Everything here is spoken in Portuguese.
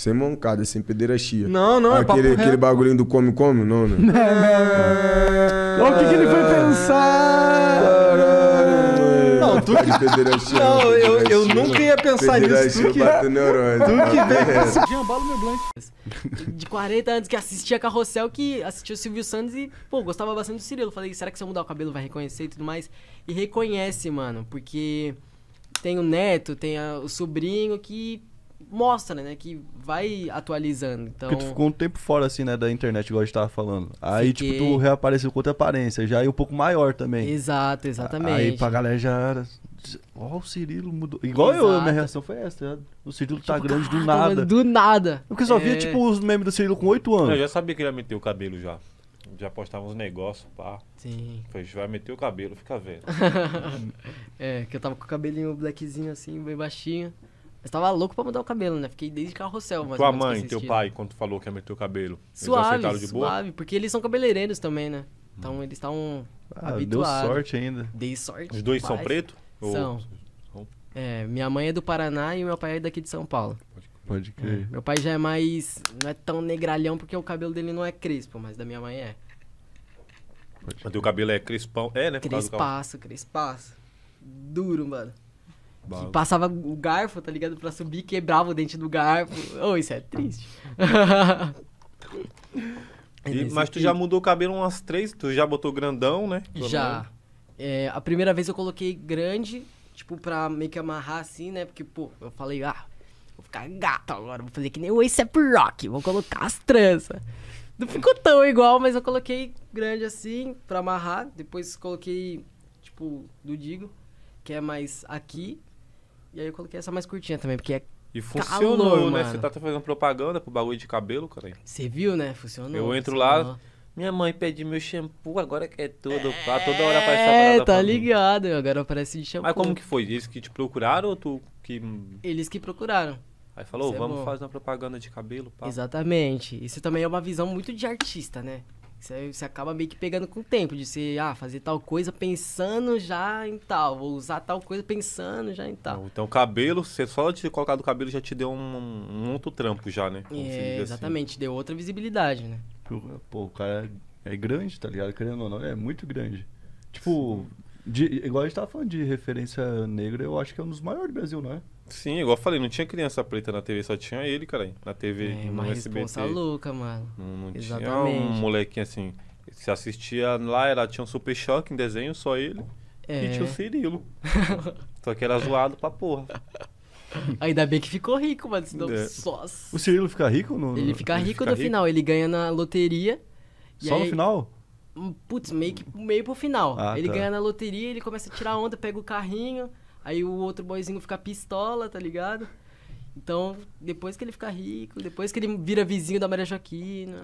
Sem mancada, sem pederastia. Não, não, é aquele, é Aquele bagulhinho do come-come, não, né? É. É. Olha o que, que ele foi pensar! Não, tu que... Pederastia, não, eu, eu nunca ia pensar nisso. Tu que... Neurônio, tu que meu blanco. De 40 anos que assistia Carrossel, que assistia o Silvio Santos e, pô, gostava bastante do Cirilo. Falei, será que se eu mudar o cabelo vai reconhecer e tudo mais? E reconhece, mano, porque tem o neto, tem a, o sobrinho que mostra, né? Que vai atualizando. Então... Porque tu então ficou um tempo fora, assim, né? Da internet, igual a gente tava falando. Aí, Fiquei... tipo, tu reapareceu com outra aparência, já e é um pouco maior também. Exato, exatamente. Aí pra galera já era. Ó, oh, o Cirilo mudou. Igual Exato. eu, a minha reação foi essa. Tá o Cirilo tá tipo, tá grande caraca, do nada. Mano, do nada. Porque só é... via, tipo, os memes do Cirilo com 8 anos. Eu já sabia que ele ia meter o cabelo já. Já postava uns negócios, pá. Sim. Falei, vai meter o cabelo, fica vendo. é, que eu tava com o cabelinho blackzinho assim, bem baixinho. Mas tava louco pra mudar o cabelo, né? Fiquei desde carrossel. Mas Tua mãe, teu pai, quando tu falou que ia meter o cabelo, suave, eles de boa? Suave, porque eles são cabeleireiros também, né? Então hum. eles estavam ah, habituados. Deu sorte ainda. Dei sorte. Os dois são pretos? São. É, minha mãe é do Paraná e meu pai é daqui de São Paulo. Pode crer. É. Meu pai já é mais. Não é tão negralhão porque o cabelo dele não é crespo, mas da minha mãe é. Mas o cabelo é crespão. É, né? Crespaço, crespaço. Duro, mano. Que passava o garfo, tá ligado? Pra subir, quebrava o dente do garfo. oh, isso é triste. e, é mas tu já mudou o cabelo umas três, tu já botou grandão, né? Já. É, a primeira vez eu coloquei grande, tipo, pra meio que amarrar assim, né? Porque, pô, eu falei, ah, vou ficar gato agora, vou fazer que nem o é Rock, vou colocar as tranças. Não ficou tão igual, mas eu coloquei grande assim, pra amarrar. Depois coloquei, tipo, do Digo, que é mais aqui. E aí eu coloquei essa mais curtinha também, porque é. E funcionou, calor, né? Mano. Você tá, tá fazendo propaganda pro bagulho de cabelo, cara. Você viu, né? Funcionou. Eu entro funcionou. lá. Minha mãe pede meu shampoo, agora que é tudo, pá, tá toda hora é, aparece essa parada. É, tá ligado, mim. agora aparece de shampoo. Mas como que foi? Eles que te procuraram ou tu que. Eles que procuraram. Aí falou, é vamos fazer uma propaganda de cabelo, pá. Exatamente. Isso também é uma visão muito de artista, né? Você, você acaba meio que pegando com o tempo, de você ah, fazer tal coisa pensando já em tal, vou usar tal coisa pensando já em tal. Então, cabelo, você só de colocar do cabelo já te deu um, um outro trampo já, né? Como é, assim. exatamente, assim. deu outra visibilidade, né? Pô, o cara é grande, tá ligado? Querendo ou não, é muito grande. Tipo, Sim de, igual a gente tava falando de referência negra, eu acho que é um dos maiores do Brasil, não é? Sim, igual eu falei, não tinha criança preta na TV, só tinha ele, cara. Na TV, é, uma no responsa SBT. louca, mano. Não, não tinha um molequinho assim. Se assistia lá, era, tinha um super choque em desenho, só ele. É. E tinha o Cirilo. só que era zoado pra porra. Ainda bem que ficou rico, mano. Senão é. só... O Cirilo fica rico? No, ele fica ele rico fica no rico? final. Ele ganha na loteria. Só aí... no final? putz, meio que meio pro final. Ah, ele tá. ganha na loteria, ele começa a tirar onda, pega o carrinho, aí o outro boyzinho fica pistola, tá ligado? Então, depois que ele fica rico, depois que ele vira vizinho da Maria Joaquina.